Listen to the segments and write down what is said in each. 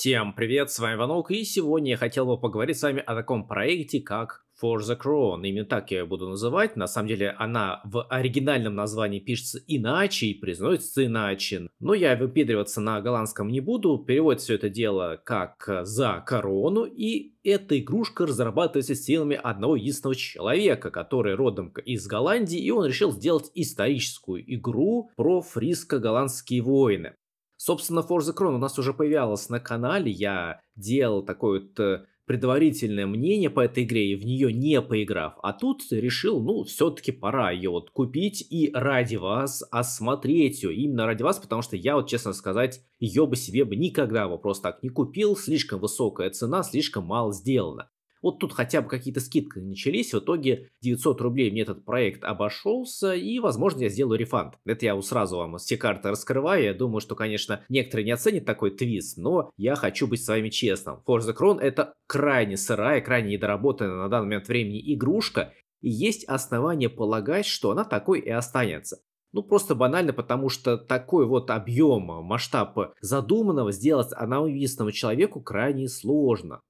Всем привет, с вами Ванок, и сегодня я хотел бы поговорить с вами о таком проекте, как For the Crown. Именно так я ее буду называть. На самом деле она в оригинальном названии пишется иначе и произносится иначе. Но я выпедриваться на голландском не буду. Переводит все это дело как «за корону». И эта игрушка разрабатывается силами одного единственного человека, который родом из Голландии, и он решил сделать историческую игру про фриско-голландские войны. Собственно, Forza Crown у нас уже появлялась на канале, я делал такое вот э, предварительное мнение по этой игре и в нее не поиграв. А тут решил, ну, все-таки пора ее вот купить и ради вас осмотреть ее. Именно ради вас, потому что я вот, честно сказать, ее бы себе бы никогда бы просто так не купил. Слишком высокая цена, слишком мало сделано. Вот тут хотя бы какие-то скидки начались. В итоге 900 рублей мне этот проект обошелся, и, возможно, я сделаю рефанд. Это я сразу вам все карты раскрываю. Я думаю, что, конечно, некоторые не оценят такой твист, но я хочу быть с вами честным. Forza Crown это крайне сырая, крайне недоработанная на данный момент времени игрушка, и есть основания полагать, что она такой и останется. Ну, просто банально, потому что такой вот объем, масштаб задуманного сделать аналогичному человеку крайне сложно.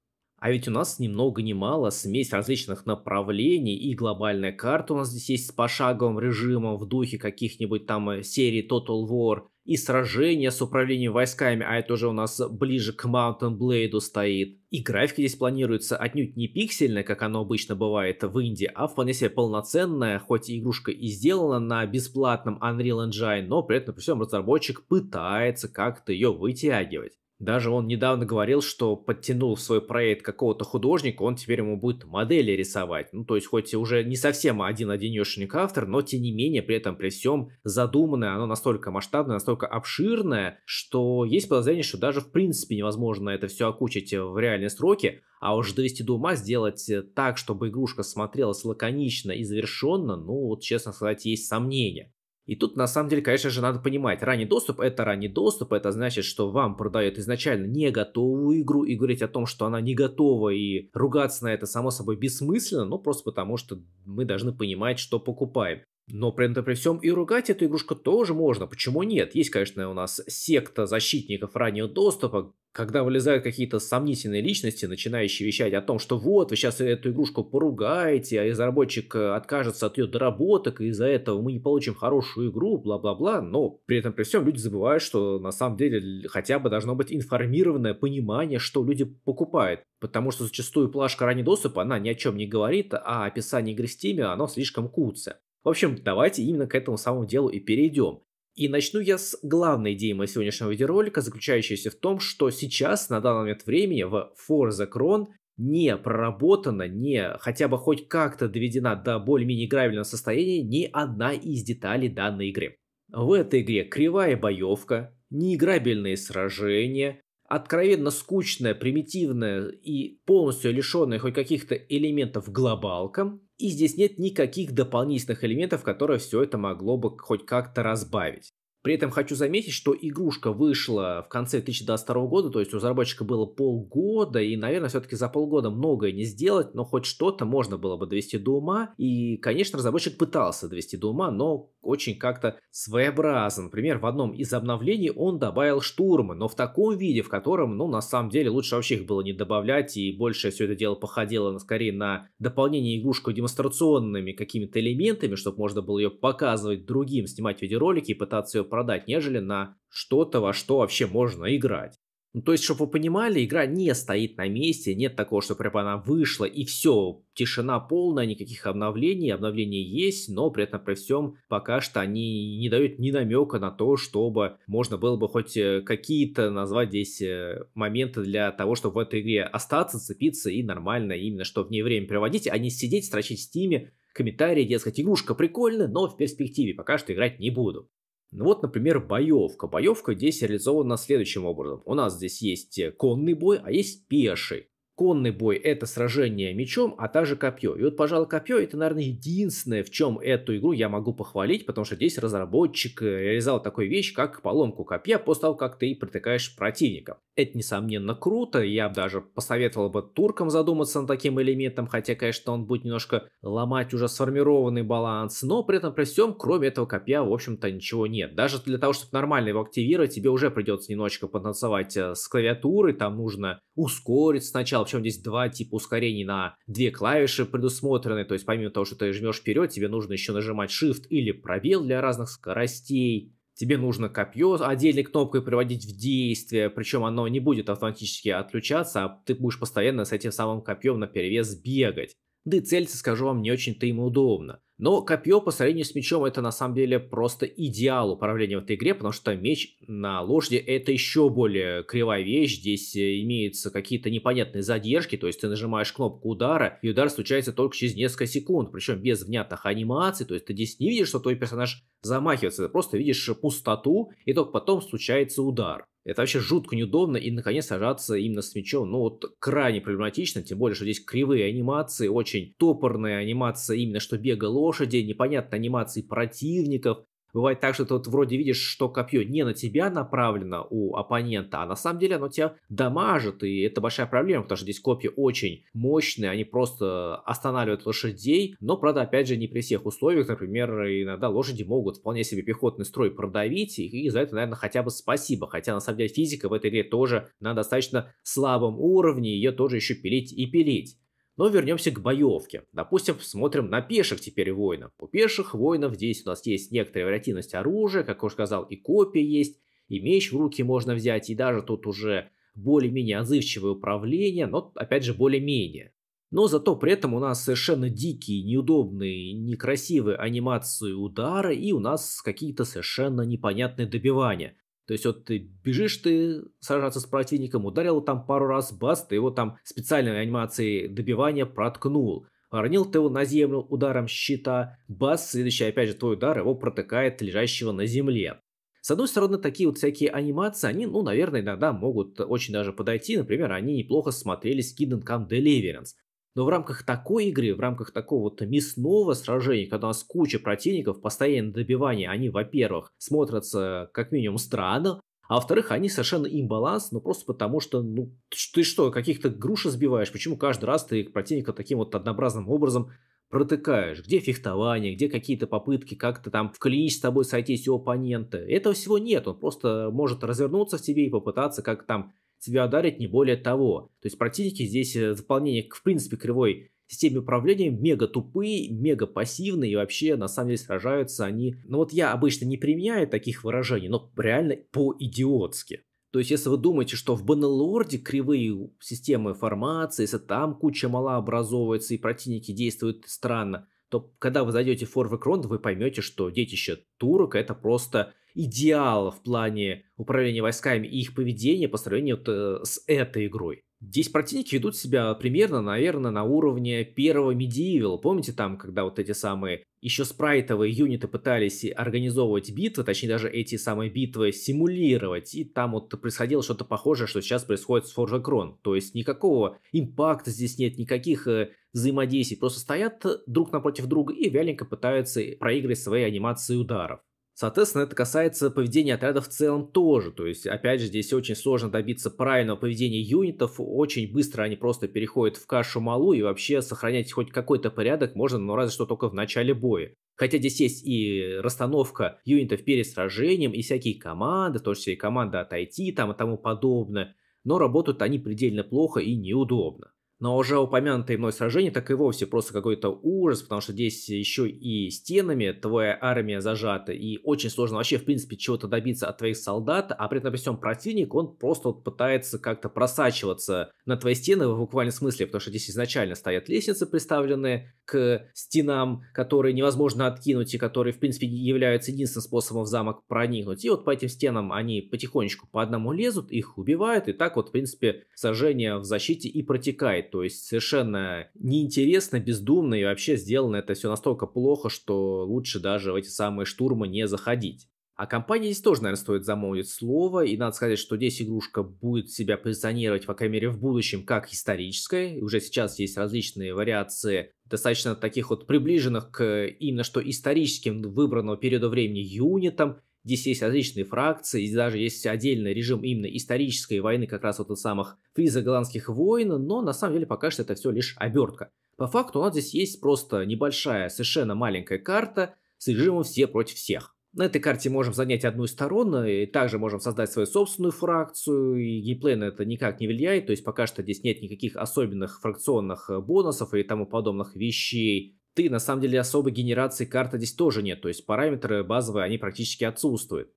А ведь у нас немного много ни мало смесь различных направлений и глобальная карта у нас здесь есть с пошаговым режимом в духе каких-нибудь там э, серий Total War и сражения с управлением войсками, а это уже у нас ближе к Mountain Blade стоит. И графика здесь планируется отнюдь не пиксельная, как оно обычно бывает в Индии, а вполне себе полноценная, хоть и игрушка и сделана на бесплатном Unreal Engine, но при этом при всем разработчик пытается как-то ее вытягивать. Даже он недавно говорил, что подтянул в свой проект какого-то художника, он теперь ему будет модели рисовать. Ну, то есть, хоть и уже не совсем один-одинешенек автор, но тем не менее, при этом, при всем, задуманное, оно настолько масштабное, настолько обширное, что есть подозрение, что даже в принципе невозможно это все окучить в реальные сроки, а уж довести до ума, сделать э, так, чтобы игрушка смотрелась лаконично и завершенно, ну, вот, честно сказать, есть сомнения. И тут, на самом деле, конечно же, надо понимать, ранний доступ – это ранний доступ, это значит, что вам продают изначально не готовую игру, и говорить о том, что она не готова, и ругаться на это, само собой, бессмысленно, ну, просто потому что мы должны понимать, что покупаем. Но при этом при всем и ругать эту игрушку тоже можно. Почему нет? Есть, конечно, у нас секта защитников раннего доступа, когда вылезают какие-то сомнительные личности, начинающие вещать о том, что вот, вы сейчас эту игрушку поругаете, а разработчик э, откажется от ее доработок, и из-за этого мы не получим хорошую игру, бла-бла-бла. Но при этом при всем люди забывают, что на самом деле хотя бы должно быть информированное понимание, что люди покупают. Потому что зачастую плашка раннего доступа, она ни о чем не говорит, а описание игры в Steam, оно слишком куце. В общем, давайте именно к этому самому делу и перейдем. И начну я с главной идеи моего сегодняшнего видеоролика, заключающейся в том, что сейчас, на данный момент времени, в Forza Kron не проработана, не хотя бы хоть как-то доведена до более-менее играбельного состояния ни одна из деталей данной игры. В этой игре кривая боевка, неиграбельные сражения, откровенно скучная, примитивная и полностью лишенная хоть каких-то элементов глобалка, и здесь нет никаких дополнительных элементов, которые все это могло бы хоть как-то разбавить. При этом хочу заметить, что игрушка вышла в конце 2022 года, то есть у разработчика было полгода, и, наверное, все-таки за полгода многое не сделать, но хоть что-то можно было бы довести до ума. И, конечно, разработчик пытался довести до ума, но очень как-то своеобразно. Например, в одном из обновлений он добавил штурмы, но в таком виде, в котором, ну, на самом деле, лучше вообще их было не добавлять, и больше все это дело походило скорее на дополнение игрушку демонстрационными какими-то элементами, чтобы можно было ее показывать другим, снимать видеоролики и пытаться ее продать, нежели на что-то, во что вообще можно играть. Ну, то есть, чтобы вы понимали, игра не стоит на месте, нет такого, что прям она вышла и все, тишина полная, никаких обновлений, обновления есть, но при этом при всем пока что они не дают ни намека на то, чтобы можно было бы хоть э, какие-то назвать здесь э, моменты для того, чтобы в этой игре остаться, цепиться и нормально именно, что в ней время проводить, а не сидеть, строчить в стиме, комментарии, дескать, игрушка прикольная, но в перспективе пока что играть не буду. Ну вот, например, боевка. Боевка здесь реализована следующим образом. У нас здесь есть конный бой, а есть пеший конный бой – это сражение мечом, а также копье. И вот, пожалуй, копье – это, наверное, единственное, в чем эту игру я могу похвалить, потому что здесь разработчик э, реализовал такую вещь, как поломку копья после того, как ты протыкаешь противника. Это, несомненно, круто. Я бы даже посоветовал бы туркам задуматься над таким элементом, хотя, конечно, он будет немножко ломать уже сформированный баланс, но при этом при всем, кроме этого копья, в общем-то, ничего нет. Даже для того, чтобы нормально его активировать, тебе уже придется немножечко потанцевать э, с клавиатурой, там нужно ускорить сначала, причем здесь два типа ускорений на две клавиши предусмотрены, то есть помимо того, что ты жмешь вперед, тебе нужно еще нажимать Shift или пробел для разных скоростей. Тебе нужно копье отдельной кнопкой приводить в действие, причем оно не будет автоматически отключаться, а ты будешь постоянно с этим самым копьем на перевес бегать. Да и целиться, скажу вам, не очень-то ему удобно. Но копье по сравнению с мечом это на самом деле просто идеал управления в этой игре, потому что меч на лошади это еще более кривая вещь, здесь э, имеются какие-то непонятные задержки, то есть ты нажимаешь кнопку удара, и удар случается только через несколько секунд, причем без внятных анимаций, то есть ты здесь не видишь, что твой персонаж замахивается, ты просто видишь пустоту, и только потом случается удар. Это вообще жутко неудобно, и наконец сажаться именно с мячом, ну вот крайне проблематично, тем более, что здесь кривые анимации, очень топорная анимация именно что бега лошади, непонятная анимации противников, Бывает так, что ты вот вроде видишь, что копье не на тебя направлено у оппонента, а на самом деле оно тебя дамажит, и это большая проблема, потому что здесь копья очень мощные, они просто останавливают лошадей, но, правда, опять же, не при всех условиях, например, иногда лошади могут вполне себе пехотный строй продавить, и за это, наверное, хотя бы спасибо, хотя, на самом деле, физика в этой игре тоже на достаточно слабом уровне, ее тоже еще пилить и пилить. Но вернемся к боевке. Допустим, смотрим на пеших теперь воинов. У пеших воинов здесь у нас есть некоторая вариативность оружия, как уже сказал, и копия есть, и меч в руки можно взять, и даже тут уже более-менее отзывчивое управление, но опять же более-менее. Но зато при этом у нас совершенно дикие, неудобные, некрасивые анимации удара, и у нас какие-то совершенно непонятные добивания. То есть вот ты бежишь ты сражаться с противником, ударил там пару раз, бас, ты его там специальной анимацией добивания проткнул. Ранил ты его на землю ударом щита, бас, следующий опять же твой удар его протыкает лежащего на земле. С одной стороны, такие вот всякие анимации, они, ну, наверное, иногда могут очень даже подойти. Например, они неплохо смотрелись в Kingdom Come Deliverance. Но в рамках такой игры, в рамках такого вот мясного сражения, когда у нас куча противников, постоянное добивание, они, во-первых, смотрятся как минимум странно, а во-вторых, они совершенно имбаланс, ну просто потому что, ну, ты что, каких-то груши сбиваешь? Почему каждый раз ты противника таким вот однообразным образом протыкаешь? Где фехтование, где какие-то попытки как-то там в клинч с тобой сойтись у оппонента? Этого всего нет, он просто может развернуться в тебе и попытаться как там тебя ударит не более того. То есть противники здесь э, заполнение, в принципе, кривой системе управления мега тупые, мега пассивные и вообще на самом деле сражаются они... Ну вот я обычно не применяю таких выражений, но реально по-идиотски. То есть, если вы думаете, что в Баннелорде кривые системы формации, если там куча мала образовывается и противники действуют странно, то когда вы зайдете в Форвекронд, вы поймете, что детище турок это просто идеала в плане управления войсками и их поведения по сравнению вот э, с этой игрой. Здесь противники ведут себя примерно, наверное, на уровне первого медиевила. Помните там, когда вот эти самые еще спрайтовые юниты пытались организовывать битвы, точнее даже эти самые битвы симулировать, и там вот происходило что-то похожее, что сейчас происходит с Forge Крон. То есть никакого импакта здесь нет, никаких э, взаимодействий, просто стоят друг напротив друга и вяленько пытаются проиграть свои анимации ударов. Соответственно, это касается поведения отряда в целом тоже. То есть, опять же, здесь очень сложно добиться правильного поведения юнитов. Очень быстро они просто переходят в кашу малу и вообще сохранять хоть какой-то порядок можно, но разве что только в начале боя. Хотя здесь есть и расстановка юнитов перед сражением, и всякие команды, то есть команда отойти там и тому подобное. Но работают они предельно плохо и неудобно. Но уже упомянутое мной сражение так и вовсе просто какой-то ужас, потому что здесь еще и стенами твоя армия зажата, и очень сложно вообще, в принципе, чего-то добиться от твоих солдат, а при этом всем противник, он просто вот пытается как-то просачиваться на твои стены в буквальном смысле, потому что здесь изначально стоят лестницы, представленные к стенам, которые невозможно откинуть и которые, в принципе, являются единственным способом в замок проникнуть. И вот по этим стенам они потихонечку по одному лезут, их убивают, и так вот, в принципе, сражение в защите и протекает. То есть совершенно неинтересно, бездумно и вообще сделано это все настолько плохо, что лучше даже в эти самые штурмы не заходить. А компании здесь тоже, наверное, стоит замолвить слово, и надо сказать, что здесь игрушка будет себя позиционировать, по крайней мере, в будущем, как историческая. Уже сейчас есть различные вариации, достаточно таких вот приближенных к именно что историческим выбранного периода времени юнитам, Здесь есть различные фракции, здесь даже есть отдельный режим именно исторической войны, как раз вот от самых фризо-голландских войн, но на самом деле пока что это все лишь обертка. По факту у нас здесь есть просто небольшая, совершенно маленькая карта с режимом «все против всех». На этой карте можем занять одну из сторон, э, и также можем создать свою собственную фракцию, и геймплей на это никак не влияет, то есть пока что здесь нет никаких особенных фракционных э, бонусов и тому подобных вещей ты, на самом деле, особой генерации карты здесь тоже нет, то есть параметры базовые, они практически отсутствуют.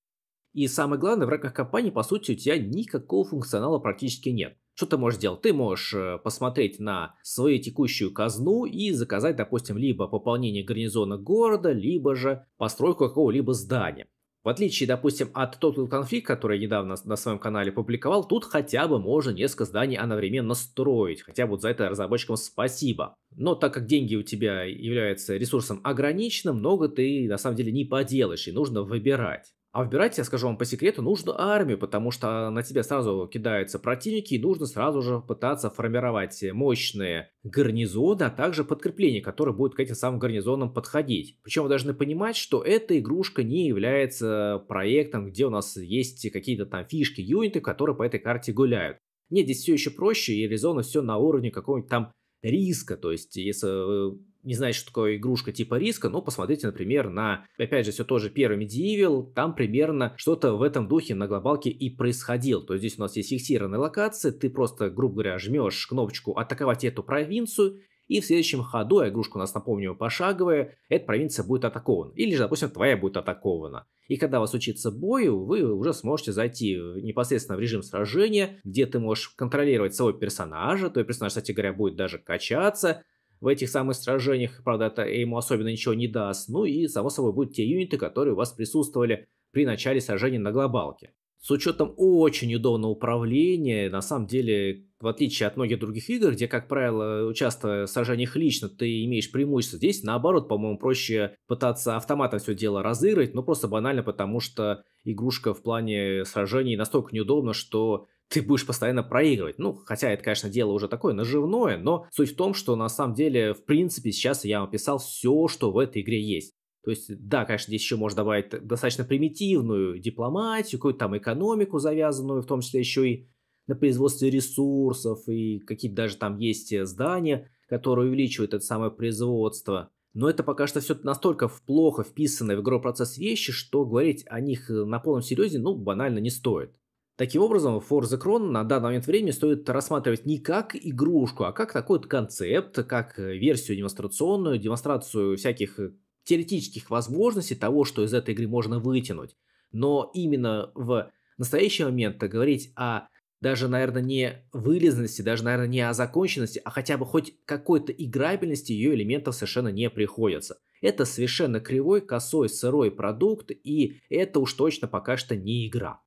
И самое главное, в рамках компании, по сути, у тебя никакого функционала практически нет. Что ты можешь делать? Ты можешь э, посмотреть на свою текущую казну и заказать, допустим, либо пополнение гарнизона города, либо же постройку какого-либо здания. В отличие, допустим, от Total Conflict, который я недавно на своем канале публиковал, тут хотя бы можно несколько зданий одновременно строить. Хотя бы вот за это разработчикам спасибо. Но так как деньги у тебя являются ресурсом ограниченным, много ты на самом деле не поделаешь и нужно выбирать. А выбирать, я скажу вам по секрету, нужно армию, потому что на тебя сразу кидаются противники, и нужно сразу же пытаться формировать мощные гарнизоны, а также подкрепления, которые будут к этим самым гарнизонам подходить. Причем вы должны понимать, что эта игрушка не является проектом, где у нас есть какие-то там фишки, юниты, которые по этой карте гуляют. Нет, здесь все еще проще, и резоны все на уровне какого-нибудь там риска. То есть, если э, не знаете, что такое игрушка типа риска, но посмотрите, например, на, опять же, все тоже первый Medieval, там примерно что-то в этом духе на глобалке и происходило. То есть здесь у нас есть фиксированные локации, ты просто, грубо говоря, жмешь кнопочку «Атаковать эту провинцию», и в следующем ходу, а игрушка у нас, напомню, пошаговая, эта провинция будет атакована. Или же, допустим, твоя будет атакована. И когда у вас учится бой, вы уже сможете зайти непосредственно в режим сражения, где ты можешь контролировать своего персонажа, твой персонаж, кстати говоря, будет даже качаться, в этих самых сражениях. Правда, это ему особенно ничего не даст. Ну и, само собой, будут те юниты, которые у вас присутствовали при начале сражения на глобалке. С учетом очень удобного управления, на самом деле, в отличие от многих других игр, где, как правило, участвуя в сражениях лично, ты имеешь преимущество, здесь, наоборот, по-моему, проще пытаться автоматом все дело разыграть, но просто банально потому, что игрушка в плане сражений настолько неудобна, что ты будешь постоянно проигрывать. Ну, хотя это, конечно, дело уже такое наживное, но суть в том, что на самом деле, в принципе, сейчас я вам описал все, что в этой игре есть. То есть, да, конечно, здесь еще можно добавить достаточно примитивную дипломатию, какую-то там экономику завязанную, в том числе еще и на производстве ресурсов, и какие-то даже там есть э, здания, которые увеличивают это самое производство. Но это пока что все настолько плохо вписано в игровой процесс вещи, что говорить о них э, на полном серьезе, ну, банально не стоит. Таким образом, Forza Kron на данный момент времени стоит рассматривать не как игрушку, а как такой вот концепт, как э, версию демонстрационную, демонстрацию всяких э, теоретических возможностей того, что из этой игры можно вытянуть. Но именно в настоящий момент говорить о даже, наверное, не вылезности, даже, наверное, не о законченности, а хотя бы хоть какой-то играбельности ее элементов совершенно не приходится. Это совершенно кривой, косой, сырой продукт, и это уж точно пока что не игра.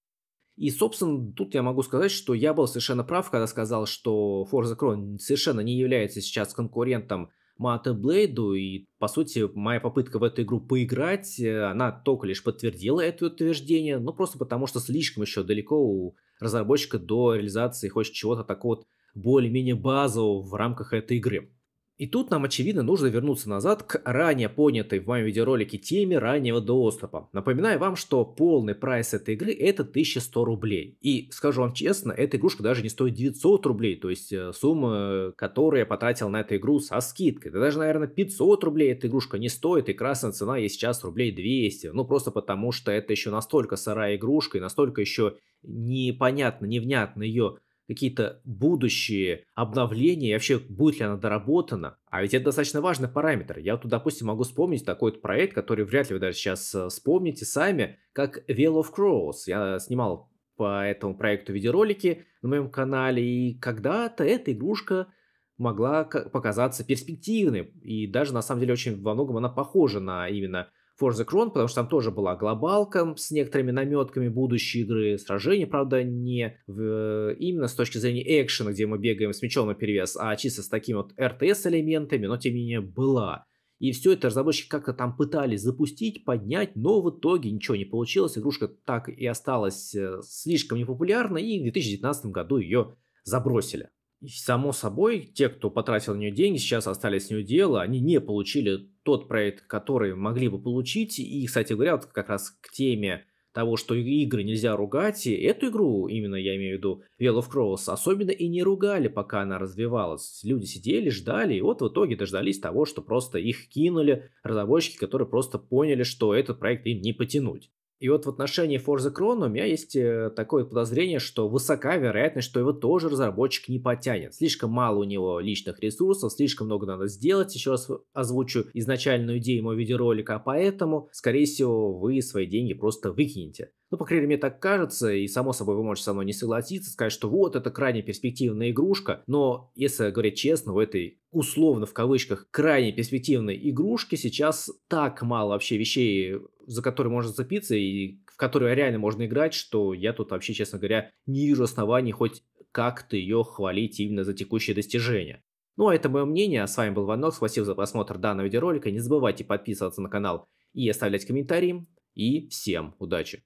И, собственно, тут я могу сказать, что я был совершенно прав, когда сказал, что Forza Chrome совершенно не является сейчас конкурентом Мата Блейду, и, по сути, моя попытка в эту игру поиграть, э, она только лишь подтвердила это утверждение, ну, просто потому что слишком еще далеко у разработчика до реализации хоть чего-то такого более-менее базового в рамках этой игры. И тут нам, очевидно, нужно вернуться назад к ранее понятой в моем видеоролике теме раннего доступа. Напоминаю вам, что полный прайс этой игры это 1100 рублей. И скажу вам честно, эта игрушка даже не стоит 900 рублей, то есть э, сумма, которую я потратил на эту игру со скидкой. Да даже, наверное, 500 рублей эта игрушка не стоит, и красная цена есть сейчас рублей 200. Ну просто потому, что это еще настолько сырая игрушка и настолько еще непонятно, невнятно ее какие-то будущие обновления, и вообще будет ли она доработана. А ведь это достаточно важный параметр. Я тут, допустим, могу вспомнить такой вот проект, который вряд ли вы даже сейчас э, вспомните сами, как Veil of Crows. Я э, снимал по этому проекту видеоролики на моем канале, и когда-то эта игрушка могла показаться перспективной, и даже на самом деле очень во многом она похожа на именно Forza Chrome, потому что там тоже была глобалка с некоторыми наметками будущей игры, сражения, правда, не в, именно с точки зрения экшена, где мы бегаем с мечом на перевес, а чисто с такими вот RTS-элементами, но тем не менее была. И все это разработчики как-то там пытались запустить, поднять, но в итоге ничего не получилось. Игрушка так и осталась э, слишком непопулярна, и в 2019 году ее забросили само собой, те, кто потратил на нее деньги, сейчас остались с нее дело, они не получили тот проект, который могли бы получить. И, кстати говоря, вот как раз к теме того, что игры нельзя ругать, и эту игру, именно я имею в виду Veil of Crows, особенно и не ругали, пока она развивалась. Люди сидели, ждали, и вот в итоге дождались того, что просто их кинули разработчики, которые просто поняли, что этот проект им не потянуть. И вот в отношении Forza Chrono у меня есть э, такое подозрение, что высока вероятность, что его тоже разработчик не потянет. Слишком мало у него личных ресурсов, слишком много надо сделать. Еще раз озвучу изначальную идею моего видеоролика, а поэтому, скорее всего, вы свои деньги просто выкинете. Ну, по крайней мере, мне так кажется, и само собой вы можете со мной не согласиться, сказать, что вот, это крайне перспективная игрушка, но, если говорить честно, в этой условно в кавычках крайне перспективной игрушке сейчас так мало вообще вещей за который можно зацепиться и в которую реально можно играть, что я тут вообще, честно говоря, не вижу оснований хоть как-то ее хвалить именно за текущие достижения. Ну а это мое мнение, с вами был Ванок, спасибо за просмотр данного видеоролика, не забывайте подписываться на канал и оставлять комментарии, и всем удачи!